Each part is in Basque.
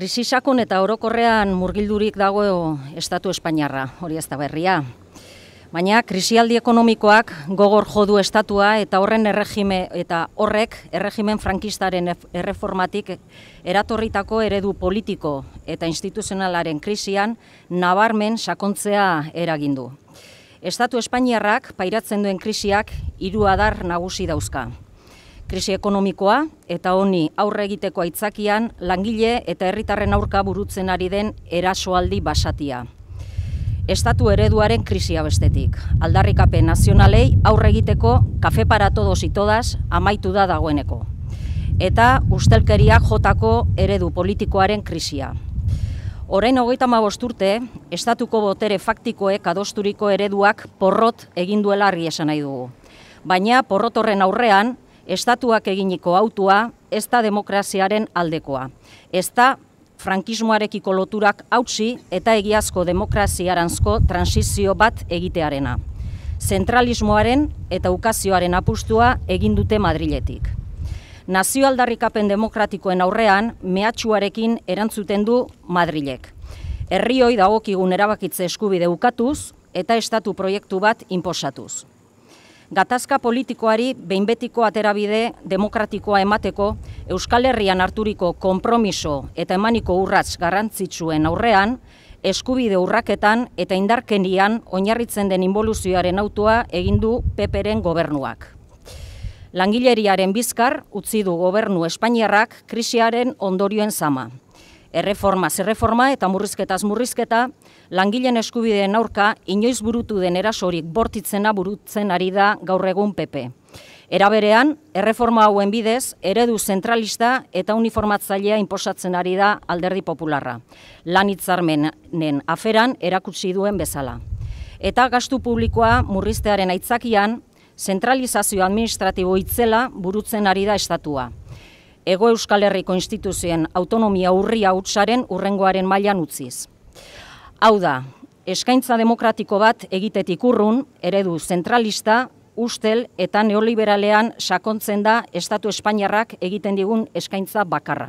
Krisi sakon eta orokorrean murgildurik dago Estatu Espainiarra, hori ez da berria. Baina krisialdi ekonomikoak gogor jodu estatua eta horren erregime eta horrek erregimen frankistaren erreformatik eratorritako eredu politiko eta instituzionalaren krisian nabarmen sakontzea eragindu. Estatu Espainiarrak pairatzen duen krisiak hiru adar nagusi dauzka krisi ekonomikoa eta honi aurre egiteko aitzakian langile eta herritarren aurka burutzen ari den erasoaldi basatia. Estatu ereduaren krisia bestetik. Aldarrikape nazionalei aurre egiteko kafe para todos itodaz amaitu da dagoeneko. Eta ustelkeria jotako eredu politikoaren krisia. Horain hogeita urte, estatuko botere faktikoek adosturiko ereduak porrot egin duela esan nahi dugu. Baina porrot horren aurrean, estatuak eginiko autua, ez da demokraziaren aldekoa. Ez da frankismoarekiko loturak hautsi eta egiazko demokraziaranzko transizio bat egitearena. Zentralismoaren eta ukazioaren apustua egin dute Madriletik. Nazioaldarrikapen demokratikoen aurrean mehatxuarekin erantzuten du Madrilek. Herrioi dagokigun erabakitze eskubide ukatuz eta estatu proiektu bat inposatuz gatazka politikoari behinbetiko aterabide demokratikoa emateko, Euskal Herrian harturiko konpromiso eta emaniko urrats garrantzitsuen aurrean, eskubide urraketan eta indarkenian oinarritzen den involuzioaren autua egin du Peperen gobernuak. Langileriaren bizkar utzi du gobernu Espainiarrak krisiaren ondorioen sama erreforma zerreforma eta murrizketa langileen eskubideen aurka inoiz burutu den erasorik bortitzena burutzen ari da gaur egun PP. Eraberean, erreforma hauen bidez, eredu zentralista eta uniformatzailea inposatzen ari da alderdi popularra. Lan itzarmenen aferan erakutsi duen bezala. Eta gastu publikoa murriztearen aitzakian, zentralizazio administratibo itzela burutzen ari da estatua. Ego Euskal Herriko instituzioen autonomia urria utzaren urrengoaren mailan utziz. Hau da, eskaintza demokratiko bat egitetik urrun, eredu zentralista, ustel eta neoliberalean sakontzen da Estatu Espainiarrak egiten digun eskaintza bakarra.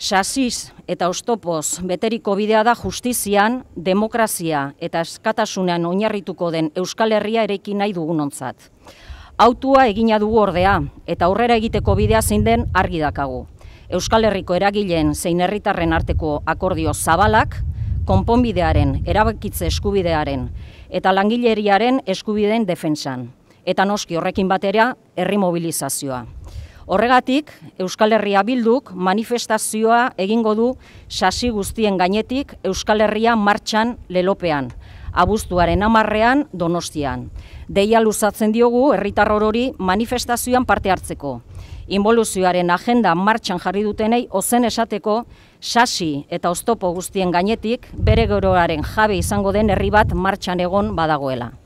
Sasiz eta ostopoz beteriko bidea da justizian, demokrazia eta eskatasunean oinarrituko den Euskal Herria erekin nahi dugun ontzat. Autua egina dugu ordea eta aurrera egiteko bidea zein den argi dakagu. Euskal Herriko eragileen zein herritarren arteko akordio zabalak konponbidearen, erabakitze eskubidearen eta langileriaren eskubideen defensan eta noski horrekin batera herri mobilizazioa. Horregatik, Euskal Herria bilduk manifestazioa egingo du sasi guztien gainetik Euskal Herria martxan lelopean abuztuaren amarrean donostian. Deia luzatzen diogu herritar manifestazioan parte hartzeko. Involuzioaren agenda martxan jarri dutenei ozen esateko sasi eta oztopo guztien gainetik bere geroaren jabe izango den herri bat martxan egon badagoela.